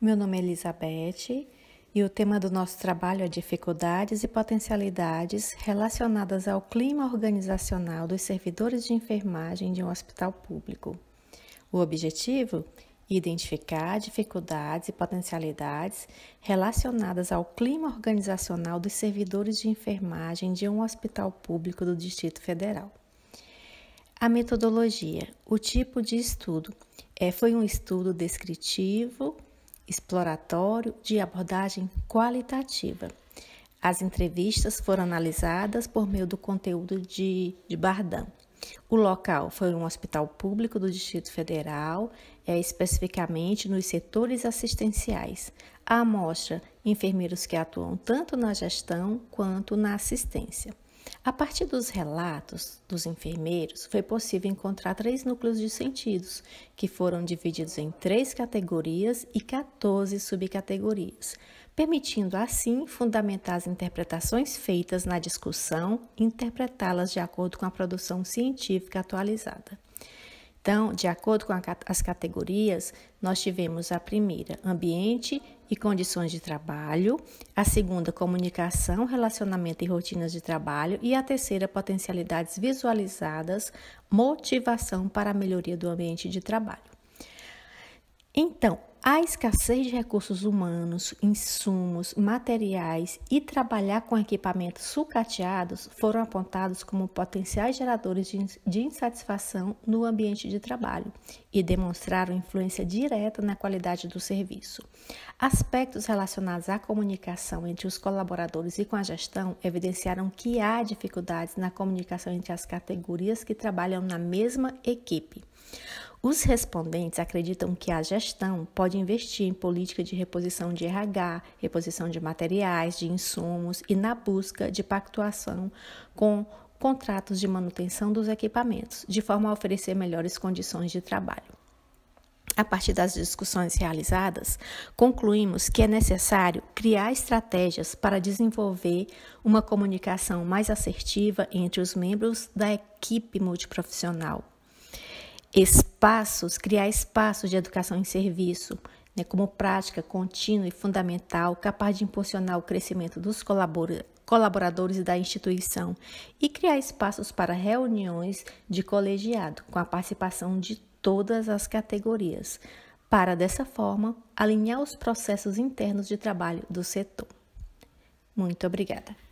Meu nome é Elizabeth e o tema do nosso trabalho é dificuldades e potencialidades relacionadas ao clima organizacional dos servidores de enfermagem de um hospital público. O objetivo? Identificar dificuldades e potencialidades relacionadas ao clima organizacional dos servidores de enfermagem de um hospital público do Distrito Federal. A metodologia, o tipo de estudo, é, foi um estudo descritivo exploratório de abordagem qualitativa. As entrevistas foram analisadas por meio do conteúdo de, de Bardan. O local foi um hospital público do Distrito Federal, é, especificamente nos setores assistenciais. A amostra, enfermeiros que atuam tanto na gestão quanto na assistência. A partir dos relatos dos enfermeiros, foi possível encontrar três núcleos de sentidos, que foram divididos em três categorias e 14 subcategorias, permitindo assim fundamentar as interpretações feitas na discussão e interpretá-las de acordo com a produção científica atualizada. Então, de acordo com as categorias, nós tivemos a primeira, ambiente e condições de trabalho, a segunda, comunicação, relacionamento e rotinas de trabalho, e a terceira, potencialidades visualizadas, motivação para a melhoria do ambiente de trabalho. Então, a escassez de recursos humanos, insumos, materiais e trabalhar com equipamentos sucateados foram apontados como potenciais geradores de insatisfação no ambiente de trabalho e demonstraram influência direta na qualidade do serviço. Aspectos relacionados à comunicação entre os colaboradores e com a gestão evidenciaram que há dificuldades na comunicação entre as categorias que trabalham na mesma equipe. Os respondentes acreditam que a gestão pode investir em política de reposição de RH, reposição de materiais, de insumos e na busca de pactuação com contratos de manutenção dos equipamentos, de forma a oferecer melhores condições de trabalho. A partir das discussões realizadas, concluímos que é necessário criar estratégias para desenvolver uma comunicação mais assertiva entre os membros da equipe multiprofissional espaços, criar espaços de educação em serviço, né, como prática contínua e fundamental, capaz de impulsionar o crescimento dos colaboradores da instituição e criar espaços para reuniões de colegiado, com a participação de todas as categorias, para dessa forma alinhar os processos internos de trabalho do setor. Muito obrigada.